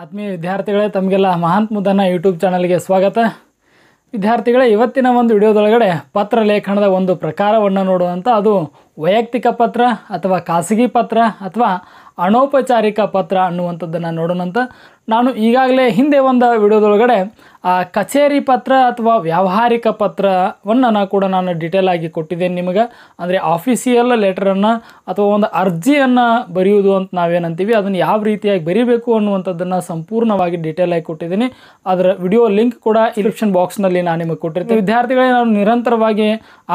ಆತ್ಮೀಯ ವಿದ್ಯಾರ್ಥಿಗಳೇ ತಮಗೆಲ್ಲ ಮಹಾಂತ್ ಮುದ್ದನ ಯೂಟ್ಯೂಬ್ ಚಾನಲ್ಗೆ ಸ್ವಾಗತ ವಿದ್ಯಾರ್ಥಿಗಳೇ ಇವತ್ತಿನ ಒಂದು ವಿಡಿಯೋದೊಳಗಡೆ ಪತ್ರ ಲೇಖನದ ಒಂದು ಪ್ರಕಾರವನ್ನು ನೋಡುವಂಥ ಅದು ವೈಯಕ್ತಿಕ ಪತ್ರ ಅಥವಾ ಖಾಸಗಿ ಪತ್ರ ಅಥವಾ ಅನೌಪಚಾರಿಕ ಪತ್ರ ಅನ್ನುವಂಥದ್ದನ್ನು ನೋಡೋಣಂತ ನಾನು ಈಗಾಗಲೇ ಹಿಂದೆ ಒಂದು ವಿಡಿಯೋದೊಳಗಡೆ ಆ ಕಚೇರಿ ಪತ್ರ ಅಥವಾ ವ್ಯಾವಹಾರಿಕ ಪತ್ರವನ್ನು ನಾನು ಕೂಡ ನಾನು ಡಿಟೇಲ್ ಆಗಿ ಕೊಟ್ಟಿದ್ದೇನೆ ನಿಮಗೆ ಅಂದರೆ ಆಫೀಸಿಯಲ್ ಲೆಟರನ್ನು ಅಥವಾ ಒಂದು ಅರ್ಜಿಯನ್ನು ಬರೆಯುವುದು ಅಂತ ನಾವೇನಂತೀವಿ ಅದನ್ನು ಯಾವ ರೀತಿಯಾಗಿ ಬರೀಬೇಕು ಅನ್ನುವಂಥದ್ದನ್ನು ಸಂಪೂರ್ಣವಾಗಿ ಡಿಟೇಲ್ ಆಗಿ ಕೊಟ್ಟಿದ್ದೀನಿ ಅದರ ವಿಡಿಯೋ ಲಿಂಕ್ ಕೂಡ ಇನ್ಸ್ಕ್ರಿಪ್ಷನ್ ಬಾಕ್ಸ್ನಲ್ಲಿ ನಾನು ನಿಮಗೆ ಕೊಟ್ಟಿರ್ತೀನಿ ವಿದ್ಯಾರ್ಥಿಗಳೇ ನಾನು ನಿರಂತರವಾಗಿ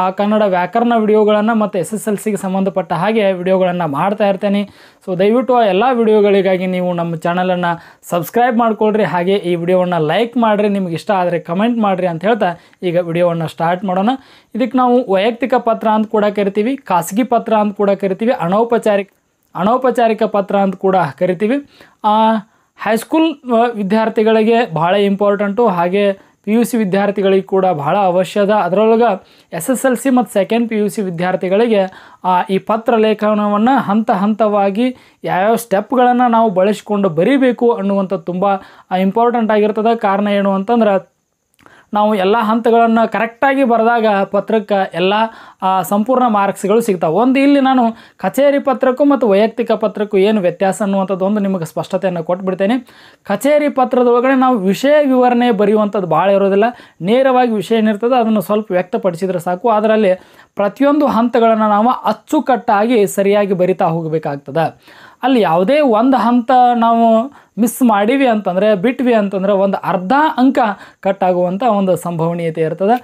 ಆ ಕನ್ನಡ ವ್ಯಾಕರಣ ವಿಡಿಯೋಗಳನ್ನು ಮತ್ತು ಎಸ್ ಎಸ್ ಎಲ್ ಸಿಗೆ ಸಂಬಂಧಪಟ್ಟ ಹಾಗೆ ವಿಡಿಯೋಗಳನ್ನು ಮಾಡ್ತಾ ಇರ್ತೇನೆ ಸೊ ದಯವಿಟ್ಟು ದಯವಿಟ್ಟು ಆ ಎಲ್ಲ ವಿಡಿಯೋಗಳಿಗಾಗಿ ನೀವು ನಮ್ಮ ಚಾನಲನ್ನು ಸಬ್ಸ್ಕ್ರೈಬ್ ಮಾಡ್ಕೊಳ್ರಿ ಹಾಗೆ ಈ ವಿಡಿಯೋವನ್ನು ಲೈಕ್ ಮಾಡಿರಿ ನಿಮ್ಗೆ ಇಷ್ಟ ಆದರೆ ಕಮೆಂಟ್ ಮಾಡಿರಿ ಅಂತ ಹೇಳ್ತಾ ಈಗ ವಿಡಿಯೋವನ್ನು ಸ್ಟಾರ್ಟ್ ಮಾಡೋಣ ಇದಕ್ಕೆ ನಾವು ವೈಯಕ್ತಿಕ ಪತ್ರ ಅಂತ ಕೂಡ ಕರಿತೀವಿ ಖಾಸಗಿ ಪತ್ರ ಅಂತ ಕೂಡ ಕರಿತೀವಿ ಅನೌಪಚಾರಿಕ ಅನೌಪಚಾರಿಕ ಪತ್ರ ಅಂತ ಕೂಡ ಕರಿತೀವಿ ಹೈಸ್ಕೂಲ್ ವಿದ್ಯಾರ್ಥಿಗಳಿಗೆ ಭಾಳ ಇಂಪಾರ್ಟೆಂಟು ಹಾಗೆ ಪಿ ಯು ಸಿ ವಿದ್ಯಾರ್ಥಿಗಳಿಗೆ ಕೂಡ ಬಹಳ ಅವಶ್ಯದ ಅದರೊಳಗೆ ಎಸ್ ಎಸ್ ಎಲ್ ಸಿ ಮತ್ತು ಸೆಕೆಂಡ್ ಪಿ ಯು ಸಿ ವಿದ್ಯಾರ್ಥಿಗಳಿಗೆ ಈ ಪತ್ರ ಲೇಖನವನ್ನು ಹಂತ ಹಂತವಾಗಿ ಯಾವ್ಯಾವ ಸ್ಟೆಪ್ಗಳನ್ನು ನಾವು ಬಳಸಿಕೊಂಡು ಬರೀಬೇಕು ಅನ್ನುವಂಥದ್ದು ತುಂಬ ಇಂಪಾರ್ಟೆಂಟ್ ಆಗಿರ್ತದೆ ಕಾರಣ ಏನು ಅಂತಂದ್ರೆ ನಾವು ಎಲ್ಲ ಹಂತಗಳನ್ನು ಕರೆಕ್ಟಾಗಿ ಬರೆದಾಗ ಪತ್ರಕ್ಕೆ ಎಲ್ಲ ಸಂಪೂರ್ಣ ಮಾರ್ಕ್ಸ್ಗಳು ಸಿಗ್ತಾವೆ ಒಂದು ಇಲ್ಲಿ ನಾನು ಕಚೇರಿ ಪತ್ರಕ್ಕೂ ಮತ್ತು ವೈಯಕ್ತಿಕ ಪತ್ರಕ್ಕೂ ಏನು ವ್ಯತ್ಯಾಸ ಅನ್ನುವಂಥದ್ದೊಂದು ನಿಮಗೆ ಸ್ಪಷ್ಟತೆಯನ್ನು ಕೊಟ್ಬಿಡ್ತೇನೆ ಕಚೇರಿ ಪತ್ರದೊಳಗಡೆ ನಾವು ವಿಷಯ ವಿವರಣೆ ಬರೆಯುವಂಥದ್ದು ಭಾಳ ಇರೋದಿಲ್ಲ ನೇರವಾಗಿ ವಿಷಯ ಏನಿರ್ತದೆ ಅದನ್ನು ಸ್ವಲ್ಪ ವ್ಯಕ್ತಪಡಿಸಿದರೆ ಸಾಕು ಅದರಲ್ಲಿ ಪ್ರತಿಯೊಂದು ಹಂತಗಳನ್ನು ನಾವು ಅಚ್ಚುಕಟ್ಟಾಗಿ ಸರಿಯಾಗಿ ಬರಿತಾ ಹೋಗಬೇಕಾಗ್ತದೆ ಅಲ್ಲಿ ಯಾವುದೇ ಒಂದು ಹಂತ ನಾವು ಮಿಸ್ ಮಾಡಿವಿ ಅಂತಂದರೆ ಬಿಟ್ವಿ ಅಂತಂದರೆ ಒಂದು ಅರ್ಧ ಅಂಕ ಕಟ್ ಆಗುವಂಥ ಒಂದು ಸಂಭವನೀಯತೆ ಇರ್ತದೆ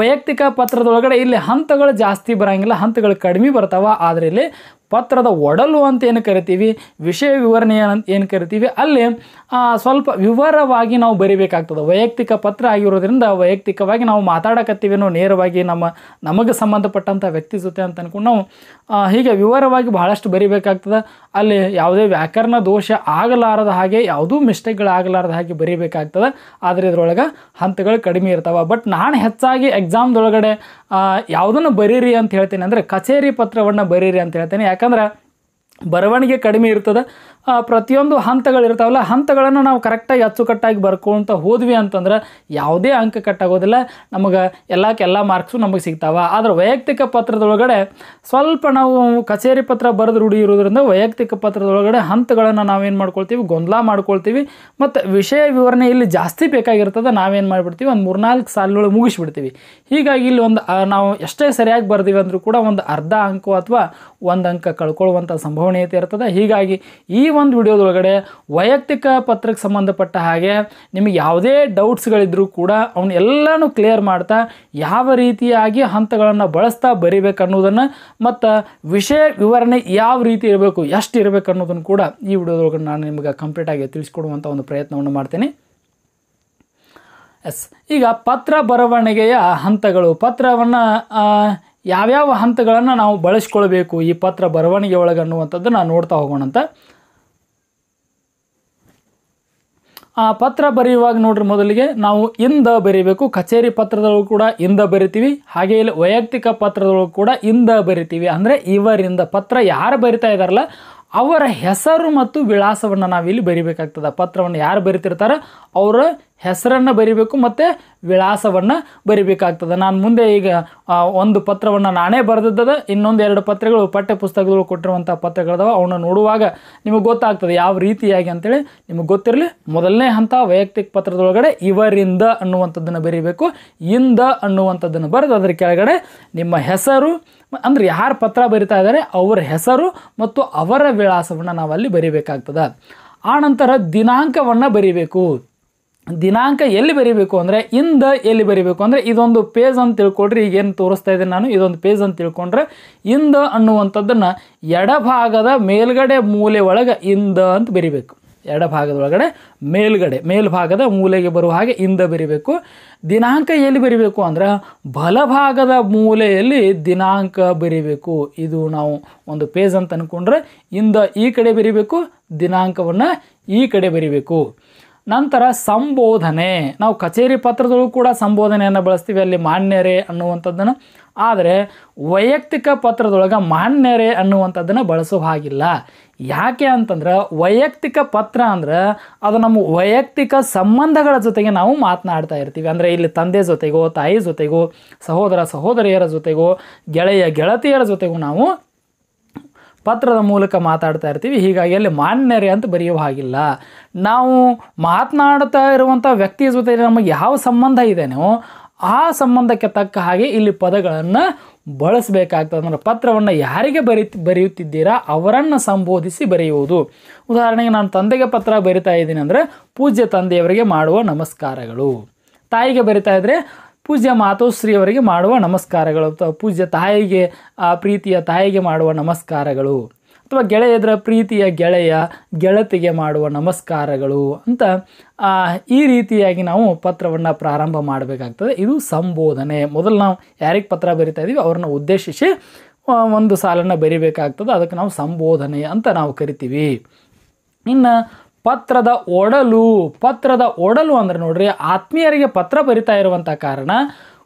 ವೈಯಕ್ತಿಕ ಪತ್ರದೊಳಗಡೆ ಇಲ್ಲಿ ಹಂತಗಳು ಜಾಸ್ತಿ ಬರೋಂಗಿಲ್ಲ ಹಂತಗಳು ಕಡಿಮೆ ಬರ್ತಾವ ಆದರೆ ಇಲ್ಲಿ ಪತ್ರದ ಒಡಲು ಅಂತ ಏನು ಕರಿತೀವಿ ವಿಷಯ ವಿವರಣೆ ಏನು ಕರಿತೀವಿ ಅಲ್ಲಿ ಸ್ವಲ್ಪ ವಿವರವಾಗಿ ನಾವು ಬರಿಬೇಕಾಗ್ತದೆ ವೈಯಕ್ತಿಕ ಪತ್ರ ಆಗಿರೋದ್ರಿಂದ ವೈಯಕ್ತಿಕವಾಗಿ ನಾವು ಮಾತಾಡಕತ್ತೀವೇನೋ ನೇರವಾಗಿ ನಮ್ಮ ನಮಗೆ ಸಂಬಂಧಪಟ್ಟಂಥ ವ್ಯಕ್ತಿ ಜೊತೆ ಅಂತ ಅಂದ್ಕೊಂಡು ನಾವು ಹೀಗೆ ವಿವರವಾಗಿ ಬಹಳಷ್ಟು ಬರಿಬೇಕಾಗ್ತದೆ ಅಲ್ಲಿ ಯಾವುದೇ ವ್ಯಾಕರಣ ದೋಷ ಆಗಲಾರದ ಹಾಗೆ ಯಾವುದೂ ಮಿಸ್ಟೇಕ್ಗಳಾಗಲಾರದ ಹಾಗೆ ಬರೀಬೇಕಾಗ್ತದೆ ಆದರೆ ಇದರೊಳಗೆ ಹಂತಗಳು ಕಡಿಮೆ ಇರ್ತಾವೆ ಬಟ್ ನಾನು ಹೆಚ್ಚಾಗಿ ಎಕ್ಸಾಮ್ದೊಳಗಡೆ ಯಾವುದನ್ನು ಬರೀರಿ ಅಂತ ಹೇಳ್ತೀನಿ ಅಂದರೆ ಕಚೇರಿ ಪತ್ರವನ್ನು ಬರೀರಿ ಅಂತ ಹೇಳ್ತೇನೆ ಯಾಕೆ ಯಾಕಂದ್ರೆ ಬರವಣಿಗೆ ಕಡಿಮೆ ಇರ್ತದೆ ಪ್ರತಿಯೊಂದು ಹಂತಗಳಿರ್ತಾವಲ್ಲ ಹಂತಗಳನ್ನು ನಾವು ಕರೆಕ್ಟಾಗಿ ಅಚ್ಚುಕಟ್ಟಾಗಿ ಬರ್ಕೊಳ್ತಾ ಹೋದ್ವಿ ಅಂತಂದ್ರೆ ಯಾವುದೇ ಅಂಕ ಕಟ್ಟಾಗೋದಿಲ್ಲ ನಮಗೆ ಎಲ್ಲಕ್ಕೆ ಎಲ್ಲ ಮಾರ್ಕ್ಸು ನಮಗೆ ಸಿಗ್ತಾವೆ ಆದರೆ ವೈಯಕ್ತಿಕ ಪತ್ರದೊಳಗಡೆ ಸ್ವಲ್ಪ ನಾವು ಕಚೇರಿ ಪತ್ರ ಬರೆದು ರೂಢಿ ಇರೋದ್ರಿಂದ ವೈಯಕ್ತಿಕ ಪತ್ರದೊಳಗಡೆ ಹಂತಗಳನ್ನು ನಾವೇನು ಮಾಡ್ಕೊಳ್ತೀವಿ ಗೊಂದಲ ಮಾಡ್ಕೊಳ್ತೀವಿ ಮತ್ತು ವಿಷಯ ವಿವರಣೆ ಇಲ್ಲಿ ಜಾಸ್ತಿ ಬೇಕಾಗಿರ್ತದೆ ನಾವೇನು ಮಾಡಿಬಿಡ್ತೀವಿ ಒಂದು ಮೂರ್ನಾಲ್ಕು ಸಾಲುಗಳು ಮುಗಿಸ್ಬಿಡ್ತೀವಿ ಹೀಗಾಗಿ ಇಲ್ಲಿ ಒಂದು ನಾವು ಎಷ್ಟೇ ಸರಿಯಾಗಿ ಬರ್ದೀವಿ ಅಂದರೂ ಕೂಡ ಒಂದು ಅರ್ಧ ಅಂಕ ಅಥವಾ ಒಂದು ಅಂಕ ಕಳ್ಕೊಳ್ಳುವಂಥ ಸಂಭವನೀಯತೆ ಇರ್ತದೆ ಹೀಗಾಗಿ ಈ ಒಂದು ವಿಡಿಯೋದೊಳಗಡೆ ವೈಯಕ್ತಿಕ ಪತ್ರಕ್ಕೆ ಸಂಬಂಧಪಟ್ಟ ಹಾಗೆ ನಿಮಗೆ ಯಾವುದೇ ಡೌಟ್ಸ್ಗಳಿದ್ರೂ ಕೂಡ ಅವನ್ನ ಎಲ್ಲನೂ ಕ್ಲಿಯರ್ ಮಾಡ್ತಾ ಯಾವ ರೀತಿಯಾಗಿ ಹಂತಗಳನ್ನು ಬಳಸ್ತಾ ಅನ್ನೋದನ್ನು ಮತ್ತು ವಿಷಯ ವಿವರಣೆ ಯಾವ ರೀತಿ ಇರಬೇಕು ಎಷ್ಟು ಇರಬೇಕು ಅನ್ನೋದನ್ನು ಕೂಡ ಈ ವಿಡಿಯೋದೊಳಗಡೆ ನಾನು ನಿಮಗೆ ಕಂಪ್ಲೀಟಾಗಿ ತಿಳಿಸ್ಕೊಡುವಂಥ ಒಂದು ಪ್ರಯತ್ನವನ್ನು ಮಾಡ್ತೀನಿ ಎಸ್ ಈಗ ಪತ್ರ ಬರವಣಿಗೆಯ ಹಂತಗಳು ಪತ್ರವನ್ನು ಯಾವ್ಯಾವ ಹಂತಗಳನ್ನು ನಾವು ಬಳಸ್ಕೊಳ್ಬೇಕು ಈ ಪತ್ರ ಬರವಣಿಗೆ ಒಳಗೆ ಅನ್ನುವಂಥದ್ದು ನಾನು ನೋಡ್ತಾ ಹೋಗೋಣಂತ ಪತ್ರ ಬರೆಯುವಾಗ ನೋಡ್ರಿ ಮೊದಲಿಗೆ ನಾವು ಇಂದ ಬರೀಬೇಕು ಕಚೇರಿ ಪತ್ರದೊಳಗೂ ಕೂಡ ಇಂದ ಬರಿತೀವಿ ಹಾಗೆ ಇಲ್ಲಿ ವೈಯಕ್ತಿಕ ಪತ್ರದೊಳಗೂ ಕೂಡ ಇಂದ ಬರಿತೀವಿ ಅಂದರೆ ಇವರಿಂದ ಪತ್ರ ಯಾರು ಬರಿತಾ ಇದ್ದಾರಲ್ಲ ಅವರ ಹೆಸರು ಮತ್ತು ವಿಳಾಸವನ್ನು ನಾವಿಲ್ಲಿ ಬರಿಬೇಕಾಗ್ತದೆ ಪತ್ರವನ್ನು ಯಾರು ಬರಿತಿರ್ತಾರೋ ಅವರ ಹೆಸರನ್ನು ಬರಿಬೇಕು ಮತ್ತು ವಿಳಾಸವನ್ನು ಬರಿಬೇಕಾಗ್ತದೆ ನಾನು ಮುಂದೆ ಈಗ ಒಂದು ಪತ್ರವನ್ನು ನಾನೇ ಬರೆದಿದ್ದದ ಇನ್ನೊಂದು ಎರಡು ಪತ್ರಗಳು ಪಠ್ಯ ಪುಸ್ತಕಗಳು ಕೊಟ್ಟಿರುವಂಥ ಪತ್ರಗಳದಾವ ಅವನ್ನ ನೋಡುವಾಗ ನಿಮಗೆ ಗೊತ್ತಾಗ್ತದೆ ಯಾವ ರೀತಿಯಾಗಿ ಅಂತೇಳಿ ನಿಮಗೆ ಗೊತ್ತಿರಲಿ ಮೊದಲನೇ ಹಂತ ವೈಯಕ್ತಿಕ ಪತ್ರದೊಳಗಡೆ ಇವರಿಂದ ಅನ್ನುವಂಥದ್ದನ್ನು ಬರಿಬೇಕು ಇಂದ ಅನ್ನುವಂಥದ್ದನ್ನು ಬರೆದು ಅದರ ಕೆಳಗಡೆ ನಿಮ್ಮ ಹೆಸರು ಅಂದ್ರೆ ಯಾರು ಪತ್ರ ಬರಿತಾ ಇದ್ದಾರೆ ಅವರ ಹೆಸರು ಮತ್ತು ಅವರ ವಿಳಾಸವನ್ನು ನಾವಲ್ಲಿ ಬರಿಬೇಕಾಗ್ತದೆ ಆನಂತರ ದಿನಾಂಕವನ್ನು ಬರಿಬೇಕು ದಿನಾಂಕ ಎಲ್ಲಿ ಬರಿಬೇಕು ಅಂದರೆ ಇಂದ ಎಲ್ಲಿ ಬರಿಬೇಕು ಅಂದರೆ ಇದೊಂದು ಪೇಜ್ ಅಂತ ಈಗ ಏನು ತೋರಿಸ್ತಾ ಇದ್ದೀನಿ ನಾನು ಇದೊಂದು ಪೇಜ್ ಅಂತ ತಿಳ್ಕೊಂಡ್ರೆ ಇಂದ ಅನ್ನುವಂಥದ್ದನ್ನು ಎಡಭಾಗದ ಮೇಲ್ಗಡೆ ಮೂಲೆ ಒಳಗೆ ಇಂದ ಅಂತ ಬರಿಬೇಕು ಎಡ ಭಾಗದೊಳಗಡೆ ಮೇಲ್ಗಡೆ ಮೇಲ್ಭಾಗದ ಮೂಲೆಗೆ ಬರುವ ಹಾಗೆ ಹಿಂದೆ ಬರಿಬೇಕು ದಿನಾಂಕ ಎಲ್ಲಿ ಬರಿಬೇಕು ಅಂದ್ರೆ ಬಲಭಾಗದ ಮೂಲೆಯಲ್ಲಿ ದಿನಾಂಕ ಬರಿಬೇಕು ಇದು ನಾವು ಒಂದು ಪೇಜ್ ಅಂತ ಅಂದ್ಕೊಂಡ್ರೆ ಇಂದ ಈ ಕಡೆ ಬರಿಬೇಕು ದಿನಾಂಕವನ್ನು ಈ ಕಡೆ ಬರಿಬೇಕು ನಂತರ ಸಂಬೋಧನೆ ನಾವು ಕಚೇರಿ ಪತ್ರದೊಳಗೂ ಕೂಡ ಸಂಬೋಧನೆಯನ್ನು ಬಳಸ್ತೀವಿ ಅಲ್ಲಿ ಮಾನ್ಯರೇ ಅನ್ನುವಂಥದ್ದನ್ನು ಆದರೆ ವೈಯಕ್ತಿಕ ಪತ್ರದೊಳಗೆ ಮಾನ್ಯರೇ ಅನ್ನುವಂಥದ್ದನ್ನು ಬಳಸೋ ಹಾಗಿಲ್ಲ ಯಾಕೆ ಅಂತಂದ್ರೆ ವೈಯಕ್ತಿಕ ಪತ್ರ ಅಂದ್ರೆ ಅದು ನಮ್ಮ ವೈಯಕ್ತಿಕ ಸಂಬಂಧಗಳ ಜೊತೆಗೆ ನಾವು ಮಾತನಾಡ್ತಾ ಇರ್ತೀವಿ ಅಂದರೆ ಇಲ್ಲಿ ತಂದೆ ಜೊತೆಗೋ ತಾಯಿ ಜೊತೆಗೋ ಸಹೋದರ ಸಹೋದರಿಯರ ಜೊತೆಗೋ ಗೆಳೆಯ ಗೆಳತಿಯರ ಜೊತೆಗೂ ನಾವು ಪತ್ರದ ಮೂಲಕ ಮಾತಾಡ್ತಾ ಇರ್ತೀವಿ ಹೀಗಾಗಿ ಅಲ್ಲಿ ಮಾನ್ಯರೇ ಅಂತ ಬರೆಯುವ ಹಾಗಿಲ್ಲ ನಾವು ಮಾತನಾಡ್ತಾ ಇರುವಂಥ ವ್ಯಕ್ತಿಯ ಜೊತೆ ನಮಗೆ ಯಾವ ಸಂಬಂಧ ಇದೆಯೋ ಆ ಸಂಬಂಧಕ್ಕೆ ತಕ್ಕ ಹಾಗೆ ಇಲ್ಲಿ ಪದಗಳನ್ನು ಬಳಸಬೇಕಾಗ್ತದೆ ಅಂದರೆ ಪತ್ರವನ್ನು ಯಾರಿಗೆ ಬರಿ ಬರೆಯುತ್ತಿದ್ದೀರಾ ಅವರನ್ನು ಸಂಬೋಧಿಸಿ ಬರೆಯುವುದು ಉದಾಹರಣೆಗೆ ನಾನು ತಂದೆಗೆ ಪತ್ರ ಬರಿತಾ ಇದ್ದೀನಿ ಅಂದರೆ ಪೂಜ್ಯ ತಂದೆಯವರಿಗೆ ಮಾಡುವ ನಮಸ್ಕಾರಗಳು ತಾಯಿಗೆ ಬರಿತಾ ಇದ್ದರೆ ಪೂಜ್ಯ ಮಾತೋಶ್ರೀಯವರಿಗೆ ಮಾಡುವ ನಮಸ್ಕಾರಗಳು ಪೂಜ್ಯ ತಾಯಿಗೆ ಆ ಪ್ರೀತಿಯ ತಾಯಿಗೆ ಮಾಡುವ ನಮಸ್ಕಾರಗಳು ಅಥವಾ ಗೆಳೆಯದರ ಪ್ರೀತಿಯ ಗೆಳೆಯ ಗೆಳತಿಗೆ ಮಾಡುವ ನಮಸ್ಕಾರಗಳು ಅಂತ ಈ ರೀತಿಯಾಗಿ ನಾವು ಪತ್ರವನ್ನು ಪ್ರಾರಂಭ ಮಾಡಬೇಕಾಗ್ತದೆ ಇದು ಸಂಬೋಧನೆ ಮೊದಲು ನಾವು ಯಾರಿಗೆ ಪತ್ರ ಬರಿತಾ ಇದ್ದೀವಿ ಅವ್ರನ್ನ ಉದ್ದೇಶಿಸಿ ಒಂದು ಸಾಲನ್ನು ಬರಿಬೇಕಾಗ್ತದೆ ಅದಕ್ಕೆ ನಾವು ಸಂಬೋಧನೆ ಅಂತ ನಾವು ಕರಿತೀವಿ ಇನ್ನು ಪತ್ರದ ಒಡಲು ಪತ್ರದ ಒಡಲು ಅಂದರೆ ನೋಡ್ರಿ ಆತ್ಮೀಯರಿಗೆ ಪತ್ರ ಬರಿತಾ ಇರುವಂಥ ಕಾರಣ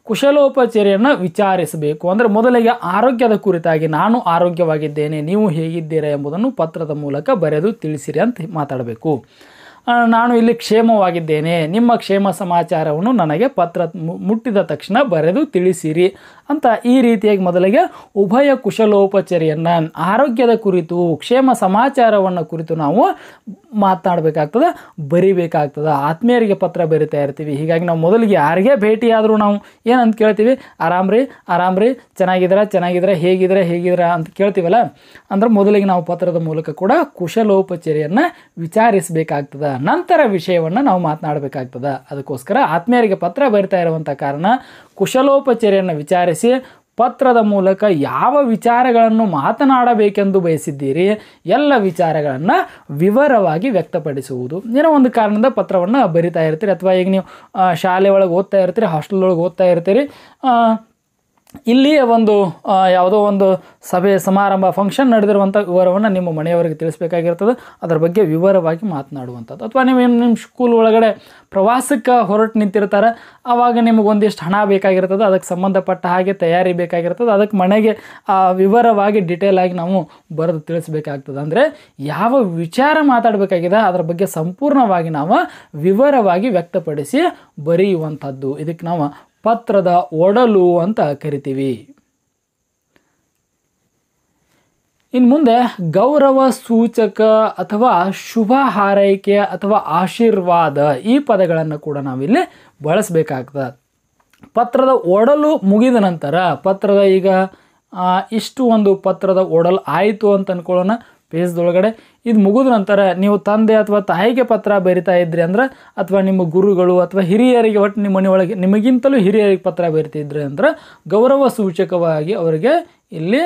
ಕುಶಲೋಪಚಾರಿಯನ್ನು ವಿಚಾರಿಸಬೇಕು ಅಂದರೆ ಮೊದಲಿಗೆ ಆರೋಗ್ಯದ ಕುರಿತಾಗಿ ನಾನು ಆರೋಗ್ಯವಾಗಿದ್ದೇನೆ ನೀವು ಹೇಗಿದ್ದೀರಾ ಎಂಬುದನ್ನು ಪತ್ರದ ಮೂಲಕ ಬರೆದು ತಿಳಿಸಿರಿ ಅಂತ ಮಾತಾಡಬೇಕು ನಾನು ಇಲ್ಲಿ ಕ್ಷೇಮವಾಗಿದ್ದೇನೆ ನಿಮ್ಮ ಕ್ಷೇಮ ಸಮಾಚಾರವನ್ನು ನನಗೆ ಪತ್ರ ಮುಟ್ಟಿದ ತಕ್ಷಣ ಬರೆದು ತಿಳಿಸಿರಿ ಅಂತ ಈ ರೀತಿಯಾಗಿ ಮೊದಲಿಗೆ ಉಭಯ ಕುಶಲೋಪಚರಿಯನ್ನು ಆರೋಗ್ಯದ ಕುರಿತು ಕ್ಷೇಮ ಸಮಾಚಾರವನ್ನು ಕುರಿತು ನಾವು ಮಾತನಾಡಬೇಕಾಗ್ತದೆ ಬರಿಬೇಕಾಗ್ತದೆ ಆತ್ಮೀಯರಿಗೆ ಪತ್ರ ಬರಿತಾ ಇರ್ತೀವಿ ಹೀಗಾಗಿ ನಾವು ಮೊದಲಿಗೆ ಯಾರಿಗೆ ಭೇಟಿಯಾದರೂ ನಾವು ಏನಂತ ಕೇಳ್ತೀವಿ ಆರಾಮ್ರಿ ಆರಾಮ್ರಿ ಆರಾಮ್ ರೀ ಚೆನ್ನಾಗಿದ್ದೀರಾ ಚೆನ್ನಾಗಿದ್ದೀರಾ ಹೇಗಿದ್ರೆ ಹೇಗಿದ್ದೀರಾ ಅಂತ ಕೇಳ್ತೀವಲ್ಲ ಅಂದ್ರೆ ಮೊದಲಿಗೆ ನಾವು ಪತ್ರದ ಮೂಲಕ ಕೂಡ ಕುಶಲೋಪಚರಿಯನ್ನು ವಿಚಾರಿಸಬೇಕಾಗ್ತದೆ ನಂತರ ವಿಷಯವನ್ನು ನಾವು ಮಾತನಾಡಬೇಕಾಗ್ತದೆ ಅದಕ್ಕೋಸ್ಕರ ಆತ್ಮೀಯರಿಗೆ ಪತ್ರ ಬರಿತಾ ಇರುವಂಥ ಕಾರಣ ಕುಶಲೋಪಚರಿಯನ್ನು ವಿಚಾರಿಸಿ ಪತ್ರದ ಮೂಲಕ ಯಾವ ವಿಚಾರಗಳನ್ನು ಮಾತನಾಡಬೇಕೆಂದು ಬಯಸಿದ್ದೀರಿ ಎಲ್ಲ ವಿಚಾರಗಳನ್ನು ವಿವರವಾಗಿ ವ್ಯಕ್ತಪಡಿಸುವುದು ಏನೋ ಒಂದು ಕಾರಣದಿಂದ ಪತ್ರವನ್ನು ಬರಿತಾ ಇರ್ತೀರಿ ಅಥವಾ ಈಗ ನೀವು ಶಾಲೆ ಒಳಗೆ ಓದ್ತಾ ಇರ್ತೀರಿ ಹಾಸ್ಟೆಲ್ ಒಳಗೆ ಓದ್ತಾ ಇರ್ತೀರಿ ಇಲ್ಲಿಯ ಒಂದು ಯಾವುದೋ ಒಂದು ಸಭೆ ಸಮಾರಂಭ ಫಂಕ್ಷನ್ ನಡೆದಿರುವಂಥ ವಿವರವನ್ನು ನಿಮ್ಮ ಮನೆಯವರಿಗೆ ತಿಳಿಸಬೇಕಾಗಿರ್ತದೆ ಅದರ ಬಗ್ಗೆ ವಿವರವಾಗಿ ಮಾತನಾಡುವಂಥದ್ದು ಅಥವಾ ನೀವು ನಿಮ್ಮ ಸ್ಕೂಲ್ ಒಳಗಡೆ ಪ್ರವಾಸಕ್ಕೆ ಹೊರಟು ನಿಂತಿರ್ತಾರೆ ಆವಾಗ ನಿಮಗೆ ಒಂದಿಷ್ಟು ಹಣ ಬೇಕಾಗಿರ್ತದೆ ಅದಕ್ಕೆ ಸಂಬಂಧಪಟ್ಟ ಹಾಗೆ ತಯಾರಿ ಬೇಕಾಗಿರ್ತದೆ ಅದಕ್ಕೆ ಮನೆಗೆ ವಿವರವಾಗಿ ಡಿಟೇಲ್ ಆಗಿ ನಾವು ಬರೆದು ತಿಳಿಸಬೇಕಾಗ್ತದೆ ಅಂದರೆ ಯಾವ ವಿಚಾರ ಮಾತಾಡಬೇಕಾಗಿದೆ ಅದರ ಬಗ್ಗೆ ಸಂಪೂರ್ಣವಾಗಿ ನಾವು ವಿವರವಾಗಿ ವ್ಯಕ್ತಪಡಿಸಿ ಬರೆಯುವಂಥದ್ದು ಇದಕ್ಕೆ ನಾವು ಪತ್ರದ ಒಡಲು ಅಂತ ಕರಿತೀವಿ ಇನ್ನು ಮುಂದೆ ಗೌರವ ಸೂಚಕ ಅಥವಾ ಶುಭ ಹಾರೈಕೆ ಅಥವಾ ಆಶೀರ್ವಾದ ಈ ಪದಗಳನ್ನು ಕೂಡ ನಾವಿಲ್ಲಿ ಬಳಸಬೇಕಾಗ್ತದೆ ಪತ್ರದ ಒಡಲು ಮುಗಿದ ನಂತರ ಪತ್ರದ ಈಗ ಇಷ್ಟು ಒಂದು ಪತ್ರದ ಒಡಲು ಆಯಿತು ಅಂತ ಅಂದ್ಕೊಳ್ಳೋಣ ಪೇಸ್ದೊಳಗಡೆ ಇದು ಮುಗಿದ ನಂತರ ನೀವು ತಂದೆ ಅಥವಾ ತಾಯಿಗೆ ಪತ್ರ ಬರಿತಾ ಇದ್ರಿ ಅಂದ್ರೆ ಅಥವಾ ನಿಮ್ಮ ಗುರುಗಳು ಅಥವಾ ಹಿರಿಯರಿಗೆ ಒಟ್ಟು ನಿಮ್ಮ ಮನೆಯೊಳಗೆ ನಿಮಗಿಂತಲೂ ಹಿರಿಯರಿಗೆ ಪತ್ರ ಬರಿತಿದ್ರಿ ಅಂದ್ರೆ ಗೌರವ ಸೂಚಕವಾಗಿ ಅವರಿಗೆ ಇಲ್ಲಿ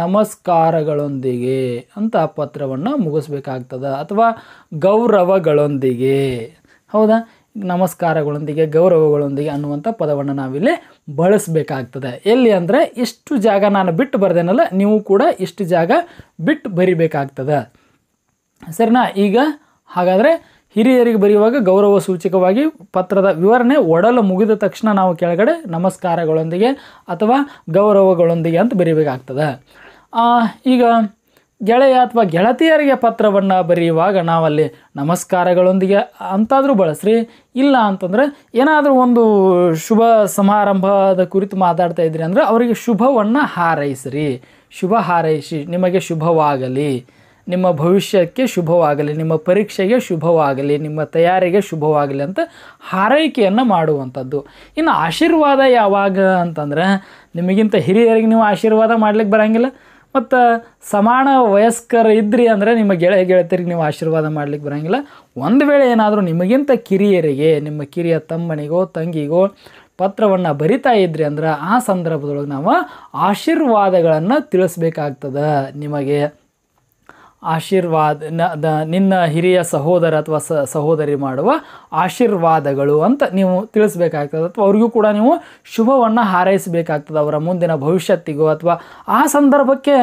ನಮಸ್ಕಾರಗಳೊಂದಿಗೆ ಅಂತ ಪತ್ರವನ್ನು ಮುಗಿಸ್ಬೇಕಾಗ್ತದೆ ಅಥವಾ ಗೌರವಗಳೊಂದಿಗೆ ಹೌದಾ ನಮಸ್ಕಾರಗಳೊಂದಿಗೆ ಗೌರವಗಳೊಂದಿಗೆ ಅನ್ನುವಂಥ ಪದವನ್ನು ನಾವಿಲ್ಲಿ ಬಳಸಬೇಕಾಗ್ತದೆ ಎಲ್ಲಿ ಅಂದರೆ ಇಷ್ಟು ಜಾಗ ನಾನು ಬಿಟ್ಟು ಬರ್ದೇನಲ್ಲ ನೀವು ಕೂಡ ಇಷ್ಟು ಜಾಗ ಬಿಟ್ಟು ಬರಿಬೇಕಾಗ್ತದೆ ಸರಿನಾ ಈಗ ಹಾಗಾದರೆ ಹಿರಿಯರಿಗೆ ಬರೆಯುವಾಗ ಗೌರವ ಸೂಚಕವಾಗಿ ಪತ್ರದ ವಿವರಣೆ ಒಡಲು ಮುಗಿದ ತಕ್ಷಣ ನಾವು ಕೆಳಗಡೆ ನಮಸ್ಕಾರಗಳೊಂದಿಗೆ ಅಥವಾ ಗೌರವಗಳೊಂದಿಗೆ ಅಂತ ಬರಿಬೇಕಾಗ್ತದೆ ಈಗ ಗೆಳೆಯ ಅಥವಾ ಗೆಳತಿಯರಿಗೆ ಪತ್ರವನ್ನು ಬರೆಯುವಾಗ ನಾವಲ್ಲಿ ನಮಸ್ಕಾರಗಳೊಂದಿಗೆ ಅಂತಾದರೂ ಬಳಸ್ರಿ ಇಲ್ಲ ಅಂತಂದರೆ ಏನಾದರೂ ಒಂದು ಶುಭ ಸಮಾರಂಭದ ಕುರಿತು ಮಾತಾಡ್ತಾ ಇದ್ರಿ ಅಂದರೆ ಅವರಿಗೆ ಶುಭವನ್ನು ಹಾರೈಸಿರಿ ಶುಭ ಹಾರೈಸಿ ನಿಮಗೆ ಶುಭವಾಗಲಿ ನಿಮ್ಮ ಭವಿಷ್ಯಕ್ಕೆ ಶುಭವಾಗಲಿ ನಿಮ್ಮ ಪರೀಕ್ಷೆಗೆ ಶುಭವಾಗಲಿ ನಿಮ್ಮ ತಯಾರಿಗೆ ಶುಭವಾಗಲಿ ಅಂತ ಹಾರೈಕೆಯನ್ನು ಮಾಡುವಂಥದ್ದು ಇನ್ನು ಆಶೀರ್ವಾದ ಯಾವಾಗ ಅಂತಂದ್ರೆ ನಿಮಗಿಂತ ಹಿರಿಯರಿಗೆ ನೀವು ಆಶೀರ್ವಾದ ಮಾಡ್ಲಿಕ್ಕೆ ಬರೋಂಗಿಲ್ಲ ಮತ್ತು ಸಮಾನ ವಯಸ್ಕರ ಇದ್ರಿ ಅಂದರೆ ನಿಮ್ಮ ಗೆಳೆಯ ಗೆಳತಿಯರಿಗೆ ನೀವು ಆಶೀರ್ವಾದ ಮಾಡಲಿಕ್ಕೆ ಬರೋಂಗಿಲ್ಲ ಒಂದು ವೇಳೆ ಏನಾದರೂ ನಿಮಗಿಂತ ಕಿರಿಯರಿಗೆ ನಿಮ್ಮ ಕಿರಿಯ ತಮ್ಮನಿಗೋ ತಂಗಿಗೋ ಪತ್ರವನ್ನು ಬರಿತಾ ಇದ್ರಿ ಅಂದ್ರೆ ಆ ಸಂದರ್ಭದೊಳಗೆ ನಾವು ಆಶೀರ್ವಾದಗಳನ್ನು ತಿಳಿಸ್ಬೇಕಾಗ್ತದೆ ನಿಮಗೆ ಆಶೀರ್ವಾದ ನಿನ್ನ ಹಿರಿಯ ಸಹೋದರ ಅಥವಾ ಸಹೋದರಿ ಮಾಡುವ ಆಶೀರ್ವಾದಗಳು ಅಂತ ನೀವು ತಿಳಿಸ್ಬೇಕಾಗ್ತದೆ ಅಥವಾ ಅವ್ರಿಗೂ ಕೂಡ ನೀವು ಶುಭವನ್ನು ಹಾರೈಸಬೇಕಾಗ್ತದೆ ಅವರ ಮುಂದಿನ ಭವಿಷ್ಯತ್ತಿಗೂ ಅಥವಾ ಆ ಸಂದರ್ಭಕ್ಕೆ